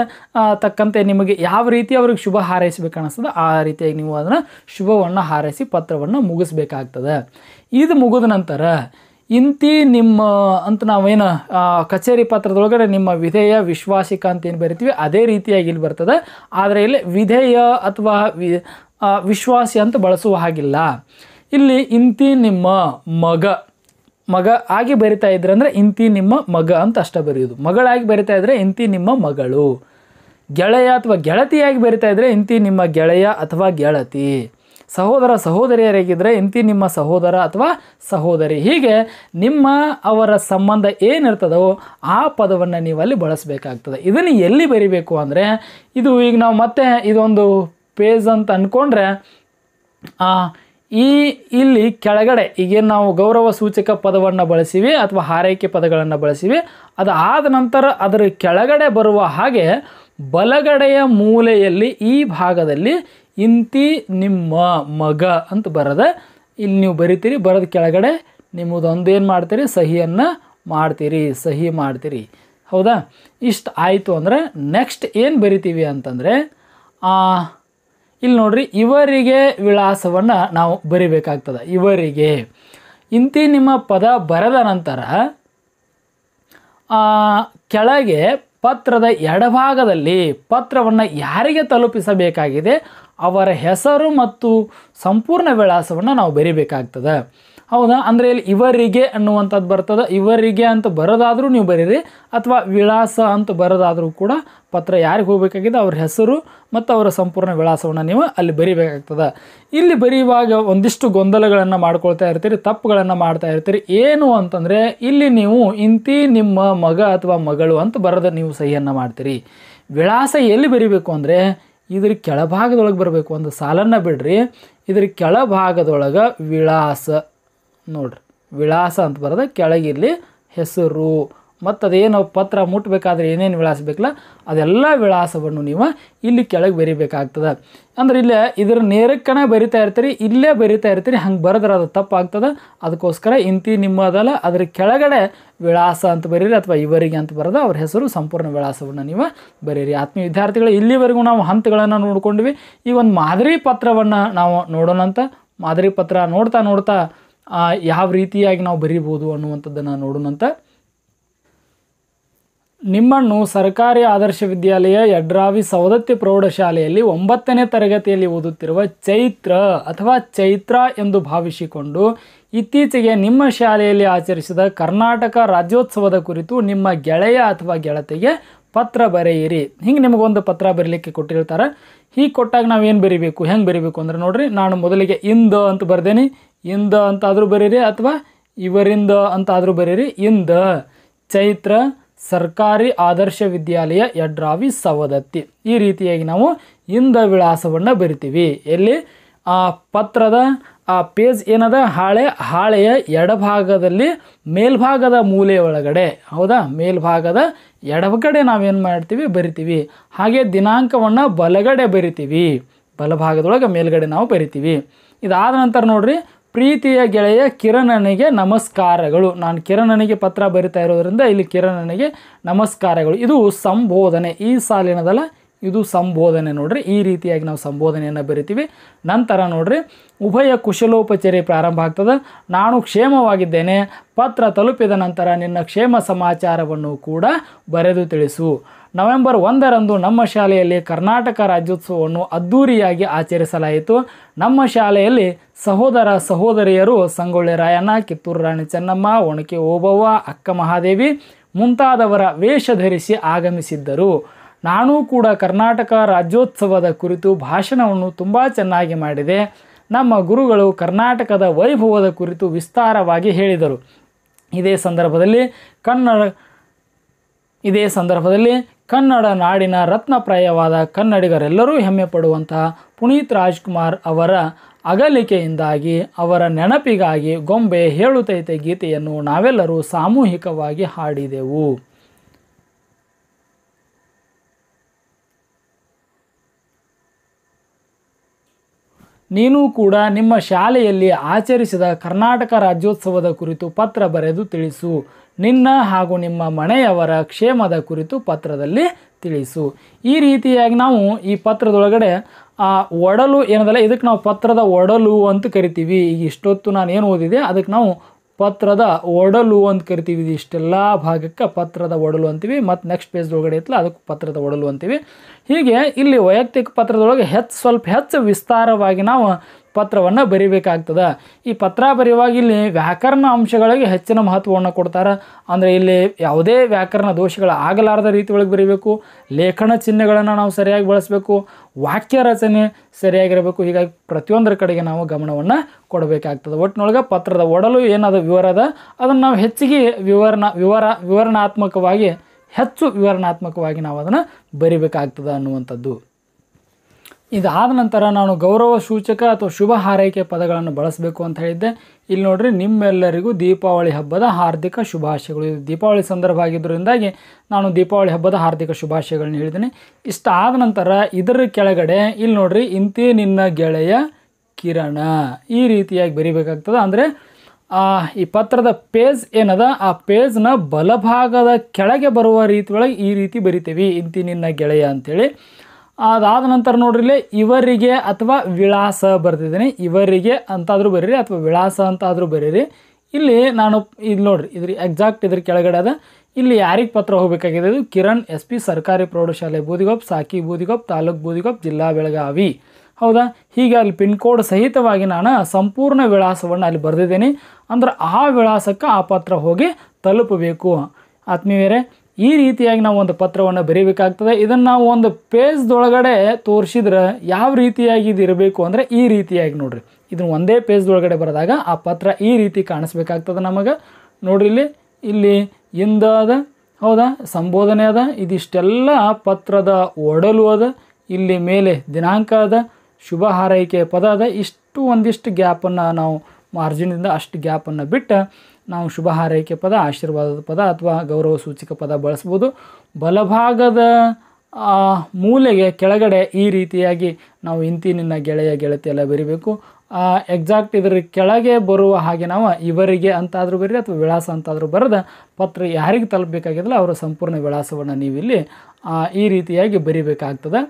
ತಕ್ಕಂತೆ ನಿಮಗೆ ಯಾವ ರೀತಿ ಅವ್ರಿಗೆ ಶುಭ ಹಾರೈಸ್ಬೇಕು ಆ ರೀತಿಯಾಗಿ ನೀವು ಅದನ್ನು ಶುಭವನ್ನು ಹಾರೈಸಿ ಪತ್ರವನ್ನು ಮುಗಿಸ್ಬೇಕಾಗ್ತದೆ ಇದು ಮುಗಿದ ನಂತರ ಇಂತಿ ನಿಮ್ಮ ಅಂತ ನಾವೇನು ಕಚೇರಿ ಪತ್ರದೊಳಗಡೆ ನಿಮ್ಮ ವಿಧೇಯ ವಿಶ್ವಾಸಿಕ ಅಂತ ಏನು ಬರಿತೀವಿ ಅದೇ ರೀತಿಯಾಗಿ ಇಲ್ಲಿ ಬರ್ತದೆ ಆದರೆ ಇಲ್ಲಿ ವಿಧೇಯ ಅಥವಾ ವಿಶ್ವಾಸಿ ಅಂತ ಬಳಸುವ ಹಾಗಿಲ್ಲ ಇಲ್ಲಿ ಇಂತಿ ನಿಮ್ಮ ಮಗ ಮಗ ಆಗಿ ಬರಿತಾ ಇದ್ರೆ ಅಂದರೆ ಇಂತಿ ನಿಮ್ಮ ಮಗ ಅಂತ ಅಷ್ಟೇ ಬರೆಯೋದು ಮಗಳಾಗಿ ಬರಿತಾ ಇದ್ದರೆ ಇಂತಿ ನಿಮ್ಮ ಮಗಳು ಗೆಳೆಯ ಅಥವಾ ಗೆಳತಿಯಾಗಿ ಬರಿತಾ ಇದ್ದರೆ ಇಂತಿ ನಿಮ್ಮ ಗೆಳೆಯ ಅಥವಾ ಗೆಳತಿ ಸಹೋದರ ಸಹೋದರಿಯರಿಗಿದ್ದರೆ ಇಂತಿ ನಿಮ್ಮ ಸಹೋದರ ಅಥವಾ ಸಹೋದರಿ ಹೀಗೆ ನಿಮ್ಮ ಅವರ ಸಂಬಂಧ ಏನಿರ್ತದೋ ಆ ಪದವನ್ನು ನೀವು ಅಲ್ಲಿ ಬಳಸಬೇಕಾಗ್ತದೆ ಇದನ್ನು ಎಲ್ಲಿ ಬರಿಬೇಕು ಅಂದರೆ ಇದು ಈಗ ನಾವು ಮತ್ತೆ ಇದೊಂದು ಪೇಜ್ ಅಂತ ಅಂದ್ಕೊಂಡ್ರೆ ಈ ಇಲ್ಲಿ ಕೆಳಗಡೆ ಈಗೇನು ನಾವು ಗೌರವ ಸೂಚಕ ಪದವನ್ನು ಬಳಸಿವಿ ಅಥವಾ ಹಾರೈಕೆ ಪದಗಳನ್ನು ಬಳಸಿವಿ ಅದು ಆದ ನಂತರ ಅದರ ಕೆಳಗಡೆ ಬರುವ ಹಾಗೆ ಬಲಗಡೆಯ ಮೂಲೆಯಲ್ಲಿ ಈ ಭಾಗದಲ್ಲಿ ಇಂತಿ ನಿಮ್ಮ ಮಗ ಅಂತ ಬರೋದ ಇಲ್ಲಿ ನೀವು ಬರಿತೀರಿ ಬರೋದ ಕೆಳಗಡೆ ನಿಮ್ಮದೊಂದು ಏನು ಮಾಡ್ತೀರಿ ಸಹಿಯನ್ನು ಮಾಡ್ತೀರಿ ಸಹಿ ಮಾಡ್ತೀರಿ ಹೌದಾ ಇಷ್ಟು ಆಯಿತು ಅಂದರೆ ನೆಕ್ಸ್ಟ್ ಏನು ಬರಿತೀವಿ ಅಂತಂದರೆ ಇಲ್ಲಿ ನೋಡ್ರಿ ಇವರಿಗೆ ವಿಳಾಸವನ್ನು ನಾವು ಬರಿಬೇಕಾಗ್ತದೆ ಇವರಿಗೆ ಇಂತಿ ನಿಮ್ಮ ಪದ ಬರೆದ ನಂತರ ಕೆಳಗೆ ಪತ್ರದ ಎಡಭಾಗದಲ್ಲಿ ಪತ್ರವನ್ನು ಯಾರಿಗೆ ತಲುಪಿಸಬೇಕಾಗಿದೆ ಅವರ ಹೆಸರು ಮತ್ತು ಸಂಪೂರ್ಣ ವಿಳಾಸವನ್ನು ನಾವು ಬರಿಬೇಕಾಗ್ತದೆ ಹೌದಾ ಅಂದರೆ ಇಲ್ಲಿ ಇವರಿಗೆ ಅನ್ನುವಂಥದ್ದು ಬರ್ತದೆ ಇವರಿಗೆ ಅಂತ ಬರೋದಾದರೂ ನೀವು ಬರೀರಿ ಅಥವಾ ವಿಳಾಸ ಅಂತ ಬರೋದಾದರೂ ಕೂಡ ಪತ್ರ ಯಾರಿಗೆ ಹೋಗಬೇಕಾಗಿದೆ ಅವ್ರ ಹೆಸರು ಮತ್ತು ಅವರ ಸಂಪೂರ್ಣ ವಿಳಾಸವನ್ನು ನೀವು ಅಲ್ಲಿ ಬರೀಬೇಕಾಗ್ತದೆ ಇಲ್ಲಿ ಬರೆಯುವಾಗ ಒಂದಿಷ್ಟು ಗೊಂದಲಗಳನ್ನು ಮಾಡ್ಕೊಳ್ತಾ ಇರ್ತೀರಿ ತಪ್ಪುಗಳನ್ನು ಮಾಡ್ತಾ ಇರ್ತೀರಿ ಏನು ಅಂತಂದರೆ ಇಲ್ಲಿ ನೀವು ಇಂತಿ ನಿಮ್ಮ ಮಗ ಅಥವಾ ಮಗಳು ಅಂತ ಬರೋದ ನೀವು ಸಹಿಯನ್ನು ಮಾಡ್ತೀರಿ ವಿಳಾಸ ಎಲ್ಲಿ ಬರಿಬೇಕು ಅಂದರೆ ಇದ್ರ ಕೆಳಭಾಗದೊಳಗೆ ಬರಬೇಕು ಒಂದು ಸಾಲನ್ನು ಬಿಡ್ರಿ ಇದ್ರ ಕೆಳಭಾಗದೊಳಗೆ ವಿಳಾಸ ನೋಡ್ರಿ ವಿಳಾಸ ಅಂತ ಬರೋದು ಕೆಳಗಿರಲಿ ಹೆಸರು ಮತ್ತು ಅದೇನು ಪತ್ರ ಮುಟ್ಟಬೇಕಾದ್ರೆ ಏನೇನು ವಿಳಾಸ ಬೇಕಲ್ಲ ಅದೆಲ್ಲ ವಿಳಾಸವನ್ನು ನೀವು ಇಲ್ಲಿ ಕೆಳಗೆ ಬರಿಬೇಕಾಗ್ತದೆ ಅಂದ್ರೆ ಇಲ್ಲೇ ಇದ್ರ ನೇರಕ್ಕನ ಬರಿತಾ ಇರ್ತೀರಿ ಇಲ್ಲೇ ಬರಿತಾ ಇರ್ತೀರಿ ಹಂಗೆ ಬರೆದ್ರೆ ಅದು ತಪ್ಪಾಗ್ತದೆ ಅದಕ್ಕೋಸ್ಕರ ಇಂತಿ ನಿಮ್ಮದಲ್ಲ ಅದ್ರ ಕೆಳಗಡೆ ವಿಳಾಸ ಅಂತ ಬರೀರಿ ಅಥವಾ ಇವರಿಗೆ ಅಂತ ಬರೋದು ಅವ್ರ ಹೆಸರು ಸಂಪೂರ್ಣ ವಿಳಾಸವನ್ನು ನೀವು ಬರೀರಿ ಆತ್ಮೀಯ ವಿದ್ಯಾರ್ಥಿಗಳು ಇಲ್ಲಿವರೆಗೂ ನಾವು ಹಂತಗಳನ್ನು ನೋಡ್ಕೊಂಡ್ವಿ ಈ ಒಂದು ಮಾದರಿ ಪತ್ರವನ್ನು ನಾವು ಅಂತ ಮಾದರಿ ಪತ್ರ ನೋಡ್ತಾ ನೋಡ್ತಾ ಯಾವ ರೀತಿಯಾಗಿ ನಾವು ಬರೀಬೋದು ಅನ್ನುವಂಥದ್ದನ್ನು ನೋಡೋಣಂತ ನಿಮ್ಮನ್ನು ಸರ್ಕಾರಿ ಆದರ್ಶ ವಿದ್ಯಾಲಯ ಯಡ್ರಾವಿ ಸವದತ್ತಿ ಪ್ರೌಢಶಾಲೆಯಲ್ಲಿ ಒಂಬತ್ತನೇ ತರಗತಿಯಲ್ಲಿ ಓದುತ್ತಿರುವ ಚೈತ್ರ ಅಥವಾ ಚೈತ್ರ ಎಂದು ಭಾವಿಸಿಕೊಂಡು ಇತ್ತೀಚೆಗೆ ನಿಮ್ಮ ಶಾಲೆಯಲ್ಲಿ ಆಚರಿಸಿದ ಕರ್ನಾಟಕ ರಾಜ್ಯೋತ್ಸವದ ಕುರಿತು ನಿಮ್ಮ ಗೆಳೆಯ ಅಥವಾ ಗೆಳತಿಗೆ ಪತ್ರ ಬರೆಯಿರಿ ಹಿಂಗೆ ನಿಮಗೊಂದು ಪತ್ರ ಬರೀಲಿಕ್ಕೆ ಕೊಟ್ಟಿರ್ತಾರೆ ಹೀಗೆ ಕೊಟ್ಟಾಗ ನಾವು ಏನು ಬರಿಬೇಕು ಹೆಂಗೆ ಬರಿಬೇಕು ಅಂದ್ರೆ ನೋಡಿರಿ ನಾನು ಮೊದಲಿಗೆ ಇಂದ ಅಂತ ಬರ್ದೇನೆ ಇಂದ ಅಂತಾದರೂ ಆದರೂ ಬರೀರಿ ಅಥವಾ ಇವರಿಂದ ಅಂತ ಆದರೂ ಬರೀರಿ ಇಂದ ಚೈತ್ರ ಸರ್ಕಾರಿ ಆದರ್ಶ ವಿದ್ಯಾಲಯ ಯಡ್ರಾವಿ ಸವದತ್ತಿ ಈ ರೀತಿಯಾಗಿ ನಾವು ಇಂದ ವಿಳಾಸವನ್ನು ಬರಿತೀವಿ ಎಲ್ಲಿ ಆ ಪತ್ರದ ಆ ಪೇಜ್ ಏನದ ಹಾಳೆ ಹಾಳೆಯ ಎಡಭಾಗದಲ್ಲಿ ಮೇಲ್ಭಾಗದ ಮೂಲೆ ಒಳಗಡೆ ಹೌದಾ ಮೇಲ್ಭಾಗದ ಎಡಗಡೆ ನಾವೇನು ಮಾಡ್ತೀವಿ ಬರಿತೀವಿ ಹಾಗೆ ದಿನಾಂಕವನ್ನು ಬಲಗಡೆ ಬರಿತೀವಿ ಬಲಭಾಗದೊಳಗೆ ಮೇಲ್ಗಡೆ ನಾವು ಬರಿತೀವಿ ಇದಾದ ನಂತರ ನೋಡ್ರಿ ಪ್ರೀತಿಯ ಗೆಳೆಯ ಕಿರಣನಿಗೆ ನಮಸ್ಕಾರಗಳು ನಾನು ಕಿರಣನಿಗೆ ಪತ್ರ ಬರಿತಾ ಇರೋದರಿಂದ ಇಲ್ಲಿ ಕಿರಣನಿಗೆ ನಮಸ್ಕಾರಗಳು ಇದು ಸಂಬೋಧನೆ ಈ ಸಾಲಿನದಲ್ಲ ಇದು ಸಂಬೋಧನೆ ನೋಡ್ರಿ ಈ ರೀತಿಯಾಗಿ ನಾವು ಸಂಬೋಧನೆಯನ್ನು ಬರಿತೀವಿ ನಂತರ ನೋಡ್ರಿ ಉಭಯ ಕುಶಲೋಪಚಾರಿ ಪ್ರಾರಂಭ ಆಗ್ತದೆ ನಾನು ಕ್ಷೇಮವಾಗಿದ್ದೇನೆ ಪತ್ರ ತಲುಪಿದ ನಂತರ ನಿನ್ನ ಕ್ಷೇಮ ಸಮಾಚಾರವನ್ನು ಕೂಡ ಬರೆದು ತಿಳಿಸು ನವೆಂಬರ್ ಒಂದರಂದು ನಮ್ಮ ಶಾಲೆಯಲ್ಲಿ ಕರ್ನಾಟಕ ರಾಜ್ಯೋತ್ಸವವನ್ನು ಅದ್ದೂರಿಯಾಗಿ ಆಚರಿಸಲಾಯಿತು ನಮ್ಮ ಶಾಲೆಯಲ್ಲಿ ಸಹೋದರ ಸಹೋದರಿಯರು ಸಂಗೊಳ್ಳಿ ರಾಯಣ್ಣ ಕಿತ್ತೂರು ರಾಣಿ ಚೆನ್ನಮ್ಮ ಒಣಕೆ ಓಬವ್ವ ಅಕ್ಕ ಮಹಾದೇವಿ ಮುಂತಾದವರ ವೇಷ ಧರಿಸಿ ಆಗಮಿಸಿದ್ದರು ನಾನೂ ಕೂಡ ಕರ್ನಾಟಕ ರಾಜ್ಯೋತ್ಸವದ ಕುರಿತು ಭಾಷಣವನ್ನು ತುಂಬ ಚೆನ್ನಾಗಿ ಮಾಡಿದೆ ನಮ್ಮ ಗುರುಗಳು ಕರ್ನಾಟಕದ ವೈಭವದ ಕುರಿತು ವಿಸ್ತಾರವಾಗಿ ಹೇಳಿದರು ಇದೇ ಸಂದರ್ಭದಲ್ಲಿ ಕನ್ನಡ ಇದೇ ಸಂದರ್ಭದಲ್ಲಿ ಕನ್ನಡ ನಾಡಿನ ರತ್ನಪ್ರಾಯವಾದ ಕನ್ನಡಿಗರೆಲ್ಲರೂ ಹೆಮ್ಮೆ ಪಡುವಂತಹ ಪುನೀತ್ ರಾಜ್ಕುಮಾರ್ ಅವರ ಅಗಲಿಕೆಯಿಂದಾಗಿ ಅವರ ನೆನಪಿಗಾಗಿ ಗೊಂಬೆ ಹೇಳುತ್ತೈತೆ ಗೀತೆಯನ್ನು ನಾವೆಲ್ಲರೂ ಸಾಮೂಹಿಕವಾಗಿ ಹಾಡಿದೆವು ನೀನು ಕೂಡ ನಿಮ್ಮ ಶಾಲೆಯಲ್ಲಿ ಆಚರಿಸಿದ ಕರ್ನಾಟಕ ರಾಜ್ಯೋತ್ಸವದ ಕುರಿತು ಪತ್ರ ಬರೆದು ತಿಳಿಸು ನಿನ್ನ ಹಾಗೂ ನಿಮ್ಮ ಮನೆಯವರ ಕ್ಷೇಮದ ಕುರಿತು ಪತ್ರದಲ್ಲಿ ತಿಳಿಸು ಈ ರೀತಿಯಾಗಿ ನಾವು ಈ ಪತ್ರದೊಳಗಡೆ ಆ ಒಡಲು ಏನದಲ್ಲ ಇದಕ್ಕೆ ನಾವು ಪತ್ರದ ಒಡಲು ಅಂತ ಕರಿತೀವಿ ಈಗ ಇಷ್ಟೊತ್ತು ನಾನು ಏನು ಓದಿದೆ ಅದಕ್ಕೆ ನಾವು ಪತ್ರದ ಒಡಲು ಅಂತ ಕರಿತೀವಿ ಇಷ್ಟೆಲ್ಲ ಭಾಗಕ್ಕೆ ಪತ್ರದ ಒಡಲು ಅಂತೀವಿ ಮತ್ತು ನೆಕ್ಸ್ಟ್ ಪೇಜ್ ಒಳಗಡೆ ಇತ್ತಲ್ಲ ಅದಕ್ಕೆ ಪತ್ರದ ಒಡಲು ಅಂತೀವಿ ಹೀಗೆ ಇಲ್ಲಿ ವೈಯಕ್ತಿಕ ಪತ್ರದೊಳಗೆ ಹೆಚ್ಚು ಸ್ವಲ್ಪ ಹೆಚ್ಚು ವಿಸ್ತಾರವಾಗಿ ನಾವು ಪತ್ರವನ್ನು ಬರೀಬೇಕಾಗ್ತದೆ ಈ ಪತ್ರ ಬರೆಯುವಾಗ ಇಲ್ಲಿ ವ್ಯಾಕರಣ ಅಂಶಗಳಿಗೆ ಹೆಚ್ಚಿನ ಮಹತ್ವವನ್ನು ಕೊಡ್ತಾರೆ ಅಂದರೆ ಇಲ್ಲಿ ಯಾವುದೇ ವ್ಯಾಕರಣ ದೋಷಗಳು ಆಗಲಾರದ ರೀತಿ ಒಳಗೆ ಬರೀಬೇಕು ಲೇಖನ ಚಿಹ್ನೆಗಳನ್ನು ನಾವು ಸರಿಯಾಗಿ ಬಳಸಬೇಕು ವಾಕ್ಯ ರಚನೆ ಸರಿಯಾಗಿರಬೇಕು ಹೀಗಾಗಿ ಪ್ರತಿಯೊಂದರ ಕಡೆಗೆ ನಾವು ಗಮನವನ್ನು ಕೊಡಬೇಕಾಗ್ತದೆ ಒಟ್ಟಿನೊಳಗೆ ಪತ್ರದ ಒಡಲು ವಿವರ ಅದ ಅದನ್ನು ನಾವು ಹೆಚ್ಚಿಗೆ ವಿವರಣ ವಿವರ ವಿವರಣಾತ್ಮಕವಾಗಿ ಹೆಚ್ಚು ವಿವರಣಾತ್ಮಕವಾಗಿ ನಾವು ಅದನ್ನು ಬರಿಬೇಕಾಗ್ತದೆ ಅನ್ನುವಂಥದ್ದು ಇದಾದ ನಂತರ ನಾನು ಗೌರವ ಸೂಚಕ ಅಥವಾ ಶುಭ ಹಾರೈಕೆ ಪದಗಳನ್ನು ಬಳಸಬೇಕು ಅಂತ ಹೇಳಿದ್ದೆ ಇಲ್ಲಿ ನೋಡ್ರಿ ನಿಮ್ಮೆಲ್ಲರಿಗೂ ದೀಪಾವಳಿ ಹಬ್ಬದ ಹಾರ್ದಿಕ ಶುಭಾಶಯಗಳು ಇದು ದೀಪಾವಳಿ ಸಂದರ್ಭ ಆಗಿದ್ದರಿಂದಾಗಿ ನಾನು ದೀಪಾವಳಿ ಹಬ್ಬದ ಹಾರ್ದಿಕ ಶುಭಾಶಯಗಳನ್ನ ಹೇಳಿದ್ದೀನಿ ಆದ ನಂತರ ಇದರ ಕೆಳಗಡೆ ಇಲ್ಲಿ ನೋಡ್ರಿ ಇಂತಿ ನಿನ್ನ ಗೆಳೆಯ ಕಿರಣ ಈ ರೀತಿಯಾಗಿ ಬರೀಬೇಕಾಗ್ತದೆ ಅಂದರೆ ಈ ಪತ್ರದ ಪೇಜ್ ಏನದ ಆ ಪೇಜ್ನ ಬಲಭಾಗದ ಕೆಳಗೆ ಬರುವ ರೀತಿ ಒಳಗೆ ಈ ರೀತಿ ಬರಿತೀವಿ ಇಂತಿ ನಿನ್ನ ಗೆಳೆಯ ಅಂಥೇಳಿ ಅದಾದ ನಂತರ ಇಲ್ಲಿ ಇವರಿಗೆ ಅಥವಾ ವಿಳಾಸ ಬರ್ತಿದ್ದೀನಿ ಇವರಿಗೆ ಅಂತಾದರೂ ಬರೀರಿ ಅಥವಾ ವಿಳಾಸ ಅಂತಾದರೂ ಬರೀರಿ ಇಲ್ಲಿ ನಾನು ಇದು ನೋಡ್ರಿ ಇದ್ರ ಎಕ್ಸಾಕ್ಟ್ ಇದ್ರ ಕೆಳಗಡೆ ಅದ ಇಲ್ಲಿ ಯಾರಿಗೆ ಪತ್ರ ಹೋಗಬೇಕಾಗಿದೆ ಇದು ಕಿರಣ್ ಎಸ್ ಪಿ ಸರ್ಕಾರಿ ಪ್ರೌಢಶಾಲೆ ಬೂದಿಗೊಪ್ ಸಾಕಿ ಬೂದಿಗೊಪ್ ತಾಲೂಕು ಬೂದಿಗೊಪ್ಪ ಜಿಲ್ಲಾ ಬೆಳಗಾವಿ ಹೌದಾ ಹೀಗೆ ಅಲ್ಲಿ ಪಿನ್ ಕೋಡ್ ಸಹಿತವಾಗಿ ನಾನು ಸಂಪೂರ್ಣ ವಿಳಾಸವನ್ನು ಅಲ್ಲಿ ಬರೆದಿದ್ದೀನಿ ಅಂದ್ರೆ ಆ ವಿಳಾಸಕ್ಕೆ ಆ ಪತ್ರ ಹೋಗಿ ತಲುಪಬೇಕು ಆತ್ಮೀಯರೇ ಈ ರೀತಿಯಾಗಿ ನಾವು ಒಂದು ಪತ್ರವನ್ನು ಬರೀಬೇಕಾಗ್ತದೆ ಇದನ್ನು ನಾವು ಒಂದು ಪೇಜ್ದೊಳಗಡೆ ತೋರಿಸಿದ್ರೆ ಯಾವ ರೀತಿಯಾಗಿ ಇದು ಇರಬೇಕು ಅಂದರೆ ಈ ರೀತಿಯಾಗಿ ನೋಡ್ರಿ ಇದನ್ನು ಒಂದೇ ಪೇಜ್ದೊಳಗಡೆ ಬರೆದಾಗ ಆ ಪತ್ರ ಈ ರೀತಿ ಕಾಣಿಸ್ಬೇಕಾಗ್ತದೆ ನಮಗೆ ನೋಡ್ರಿ ಇಲ್ಲಿ ಇಲ್ಲಿ ಇಂದಾದ ಹೌದಾ ಸಂಬೋಧನೆ ಅದ ಇದಿಷ್ಟೆಲ್ಲ ಪತ್ರದ ಒಡಲು ಅದ ಇಲ್ಲಿ ಮೇಲೆ ದಿನಾಂಕ ಅದ ಶುಭ ಹಾರೈಕೆ ಪದ ಅದ ಇಷ್ಟು ಒಂದಿಷ್ಟು ಗ್ಯಾಪನ್ನು ನಾವು ಮಾರ್ಜಿನಿಂದ ಅಷ್ಟು ಗ್ಯಾಪನ್ನು ಬಿಟ್ಟು ನಾವು ಶುಭ ಹಾರೈಕೆ ಪದ ಆಶೀರ್ವಾದದ ಪದ ಅಥವಾ ಗೌರವ ಸೂಚಕ ಪದ ಬಳಸ್ಬೋದು ಬಲಭಾಗದ ಮೂಲೆಗೆ ಕೆಳಗಡೆ ಈ ರೀತಿಯಾಗಿ ನಾವು ಇಂತಿ ಗೆಳೆಯ ಗೆಳತಿ ಎಲ್ಲ ಬರಿಬೇಕು ಎಕ್ಸಾಕ್ಟ್ ಇದರ ಕೆಳಗೆ ಬರುವ ಹಾಗೆ ನಾವು ಇವರಿಗೆ ಅಂತಾದರೂ ಬರೀ ಅಥವಾ ವಿಳಾಸ ಅಂತಾದರೂ ಬರೆದ ಪತ್ರ ಯಾರಿಗೆ ತಲುಪಬೇಕಾಗಿದ್ದಲ್ಲ ಅವರ ಸಂಪೂರ್ಣ ವಿಳಾಸವನ್ನು ನೀವಿಲ್ಲಿ ಈ ರೀತಿಯಾಗಿ ಬರಿಬೇಕಾಗ್ತದೆ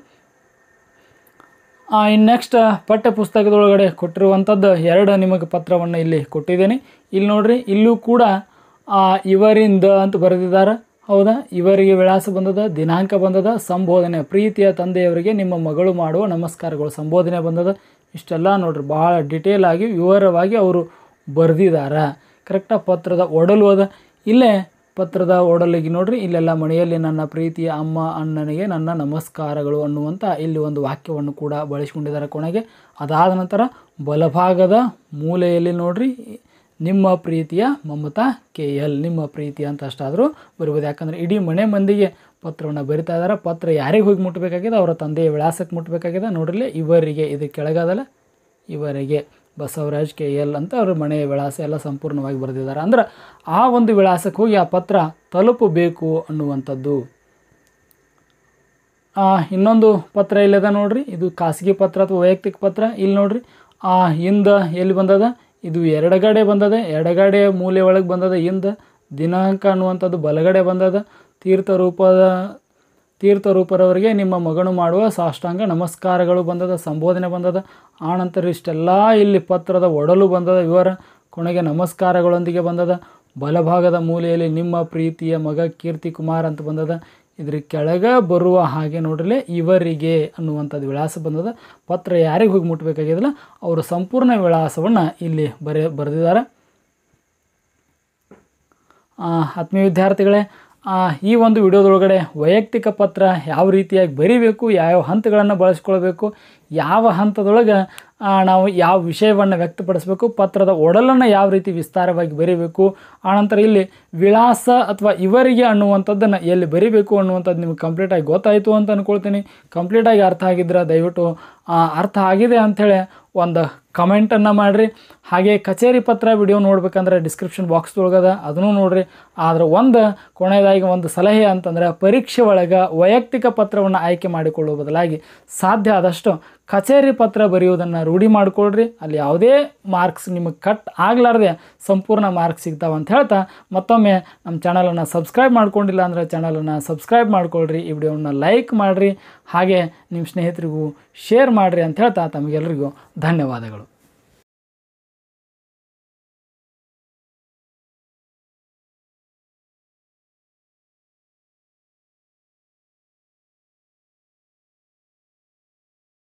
ಇನ್ನು ನೆಕ್ಸ್ಟ್ ಪಠ್ಯ ಪುಸ್ತಕದೊಳಗಡೆ ಕೊಟ್ಟಿರುವಂಥದ್ದು ಎರಡು ನಿಮಗೆ ಪತ್ರವನ್ನು ಇಲ್ಲಿ ಕೊಟ್ಟಿದ್ದೇನೆ ಇಲ್ಲಿ ನೋಡ್ರಿ ಇಲ್ಲೂ ಕೂಡ ಇವರಿಂದ ಅಂತ ಬರೆದಿದ್ದಾರೆ ಹೌದಾ ಇವರಿಗೆ ವಿಳಾಸ ಬಂದದ ದಿನಾಂಕ ಬಂದದ ಸಂಬೋಧನೆ ಪ್ರೀತಿಯ ತಂದೆಯವರಿಗೆ ನಿಮ್ಮ ಮಗಳು ಮಾಡುವ ನಮಸ್ಕಾರಗಳು ಸಂಬೋಧನೆ ಬಂದದ ಇಷ್ಟೆಲ್ಲ ನೋಡ್ರಿ ಭಾಳ ಡಿಟೇಲ್ ಆಗಿ ವಿವರವಾಗಿ ಅವರು ಬರೆದಿದ್ದಾರೆ ಕರೆಕ್ಟಾಗಿ ಪತ್ರದ ಒಡಲು ಅದ ಇಲ್ಲೇ ಪತ್ರದ ಓಡಲಿಗೆ ನೋಡ್ರಿ ಇಲ್ಲೆಲ್ಲ ಮನೆಯಲ್ಲಿ ನನ್ನ ಪ್ರೀತಿಯ ಅಮ್ಮ ಅಣ್ಣನಿಗೆ ನನ್ನ ನಮಸ್ಕಾರಗಳು ಅನ್ನುವಂಥ ಇಲ್ಲಿ ಒಂದು ವಾಕ್ಯವನ್ನು ಕೂಡ ಬಳಸ್ಕೊಂಡಿದ್ದಾರೆ ಕೊನೆಗೆ ಅದಾದ ನಂತರ ಬಲಭಾಗದ ಮೂಲೆಯಲ್ಲಿ ನೋಡ್ರಿ ನಿಮ್ಮ ಪ್ರೀತಿಯ ಮಮತಾ ಕೆ ಎಲ್ ನಿಮ್ಮ ಪ್ರೀತಿ ಅಂತ ಅಷ್ಟಾದರೂ ಬರಿಬೋದು ಯಾಕಂದರೆ ಇಡೀ ಮನೆ ಮಂದಿಗೆ ಪತ್ರವನ್ನು ಬರಿತಾ ಇದ್ದಾರೆ ಪತ್ರ ಯಾರಿಗೆ ಹೋಗಿ ಮುಟ್ಟಬೇಕಾಗಿದೆ ಅವರ ತಂದೆಯ ವಿಳಾಸಕ್ಕೆ ಮುಟ್ಟಬೇಕಾಗಿದೆ ನೋಡ್ರಲ್ಲಿ ಇವರಿಗೆ ಇದು ಕೆಳಗಾದಲ್ಲ ಇವರಿಗೆ ಬಸವರಾಜ್ ಕೆ ಎಲ್ ಅಂತ ಅವರು ಮನೆಯ ವಿಳಾಸ ಎಲ್ಲ ಸಂಪೂರ್ಣವಾಗಿ ಬರೆದಿದ್ದಾರೆ ಅಂದ್ರೆ ಆ ಒಂದು ವಿಳಾಸಕ್ಕೆ ಹೋಗಿ ಆ ಪತ್ರ ತಲುಪಬೇಕು ಅನ್ನುವಂಥದ್ದು ಇನ್ನೊಂದು ಪತ್ರ ಇಲ್ಲದ ನೋಡ್ರಿ ಇದು ಖಾಸಗಿ ಪತ್ರ ಅಥವಾ ವೈಯಕ್ತಿಕ ಪತ್ರ ಇಲ್ಲಿ ನೋಡ್ರಿ ಆ ಹಿಂದ ಎಲ್ಲಿ ಬಂದದ ಇದು ಎರಡಗಡೆ ಬಂದದ ಎರಡಗಡೆ ಮೂಲೆ ಒಳಗೆ ಬಂದದ ಹಿಂದ ದಿನಾಂಕ ಅನ್ನುವಂಥದ್ದು ಬಲಗಡೆ ಬಂದದ ತೀರ್ಥ ರೂಪದ ತೀರ್ಥರೂಪರವರಿಗೆ ನಿಮ್ಮ ಮಗನು ಮಾಡುವ ಸಾಷ್ಟಾಂಗ ನಮಸ್ಕಾರಗಳು ಬಂದದ ಸಂಬೋಧನೆ ಬಂದದ ಆನಂತರ ಇಷ್ಟೆಲ್ಲ ಇಲ್ಲಿ ಪತ್ರದ ಒಡಲು ಬಂದದ ವಿವರ ಕೊನೆಗೆ ನಮಸ್ಕಾರಗಳೊಂದಿಗೆ ಬಂದದ ಬಲಭಾಗದ ಮೂಲೆಯಲ್ಲಿ ನಿಮ್ಮ ಪ್ರೀತಿಯ ಮಗ ಕೀರ್ತಿ ಕುಮಾರ್ ಅಂತ ಬಂದದ ಇದ್ರ ಕೆಳಗೆ ಬರುವ ಹಾಗೆ ನೋಡ್ರಿ ಇವರಿಗೆ ಅನ್ನುವಂಥದ್ದು ವಿಳಾಸ ಬಂದದ ಪತ್ರ ಯಾರಿಗೆ ಹೋಗಿ ಮುಟ್ಟಬೇಕಾಗಿದ್ದಿಲ್ಲ ಅವರು ಸಂಪೂರ್ಣ ವಿಳಾಸವನ್ನು ಇಲ್ಲಿ ಬರೆ ಬರೆದಿದ್ದಾರೆ ಆತ್ಮೀಯ ವಿದ್ಯಾರ್ಥಿಗಳೇ ಈ ಒಂದು ವಿಡಿಯೋದೊಳಗಡೆ ವೈಯಕ್ತಿಕ ಪತ್ರ ಯಾವ ರೀತಿಯಾಗಿ ಬರೀಬೇಕು ಯಾವ್ಯಾವ ಹಂತಗಳನ್ನು ಬಳಸ್ಕೊಳ್ಬೇಕು ಯಾವ ಹಂತದೊಳಗೆ ನಾವು ಯಾವ ವಿಷಯವನ್ನು ವ್ಯಕ್ತಪಡಿಸಬೇಕು ಪತ್ರದ ಒಡಲನ್ನು ಯಾವ ರೀತಿ ವಿಸ್ತಾರವಾಗಿ ಬರೀಬೇಕು ಆನಂತರ ಇಲ್ಲಿ ವಿಳಾಸ ಅಥವಾ ಇವರಿಗೆ ಅನ್ನುವಂಥದ್ದನ್ನು ಎಲ್ಲಿ ಬರೀಬೇಕು ಅನ್ನುವಂಥದ್ದು ನಿಮಗೆ ಕಂಪ್ಲೀಟಾಗಿ ಗೊತ್ತಾಯಿತು ಅಂತ ಅಂದ್ಕೊಳ್ತೀನಿ ಕಂಪ್ಲೀಟಾಗಿ ಅರ್ಥ ಆಗಿದ್ದರೆ ದಯವಿಟ್ಟು ಅರ್ಥ ಆಗಿದೆ ಅಂಥೇಳಿ ಒಂದು ಕಮೆಂಟನ್ನು ಮಾಡಿರಿ ಹಾಗೆ ಕಚೇರಿ ಪತ್ರ ವಿಡಿಯೋ ನೋಡ್ಬೇಕಂದ್ರೆ ಡಿಸ್ಕ್ರಿಪ್ಷನ್ ಬಾಕ್ಸ್ ಒಳಗದ ಅದನ್ನು ನೋಡಿರಿ ಆದರೆ ಒಂದು ಕೊನೆಯದಾಗಿ ಒಂದು ಸಲಹೆ ಅಂತಂದರೆ ಪರೀಕ್ಷೆ ಒಳಗೆ ವೈಯಕ್ತಿಕ ಪತ್ರವನ್ನು ಆಯ್ಕೆ ಮಾಡಿಕೊಳ್ಳುವ ಬದಲಾಗಿ ಸಾಧ್ಯ ಆದಷ್ಟು ಕಚೇರಿ ಪತ್ರ ಬರೆಯುವುದನ್ನು ರೂಢಿ ಮಾಡಿಕೊಳ್ಳ್ರಿ ಅಲ್ಲಿ ಯಾವುದೇ ಮಾರ್ಕ್ಸ್ ನಿಮಗೆ ಕಟ್ ಆಗಲಾರ್ದೆ ಸಂಪೂರ್ಣ ಮಾರ್ಕ್ಸ್ ಸಿಗ್ತಾವೆ ಅಂತ ಹೇಳ್ತಾ ಮತ್ತೊಮ್ಮೆ ನಮ್ಮ ಚಾನಲನ್ನು ಸಬ್ಸ್ಕ್ರೈಬ್ ಮಾಡ್ಕೊಂಡಿಲ್ಲ ಅಂದರೆ ಚಾನಲನ್ನು ಸಬ್ಸ್ಕ್ರೈಬ್ ಮಾಡ್ಕೊಳ್ರಿ ಈ ವಿಡಿಯೋವನ್ನು ಲೈಕ್ ಮಾಡಿರಿ ಹಾಗೆ ನಿಮ್ಮ ಸ್ನೇಹಿತರಿಗೂ ಶೇರ್ ಮಾಡಿರಿ ಅಂತ ಹೇಳ್ತಾ ತಮಗೆಲ್ಲರಿಗೂ ಧನ್ಯವಾದಗಳು